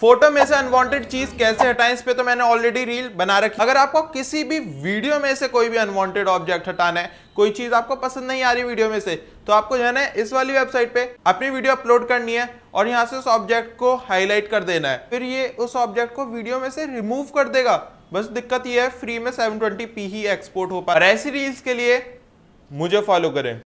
photo में से unwanted चीज कैसे हटाएं इस पे तो मैंने ऑलरेडी रील बना रखी अगर आपको किसी भी वीडियो में से कोई भी अनवांटेड ऑब्जेक्ट हटाना है कोई चीज आपको पसंद नहीं आ रही वीडियो में से तो आपको जो है इस वाली वेबसाइट पे अपनी वीडियो अपलोड करनी है और यहाँ से उस ऑब्जेक्ट को हाईलाइट कर देना है फिर ये उस ऑब्जेक्ट को वीडियो में से रिमूव कर देगा बस दिक्कत ये है फ्री में सेवन ही एक्सपोर्ट हो पा ऐसी रील्स के लिए मुझे फॉलो करें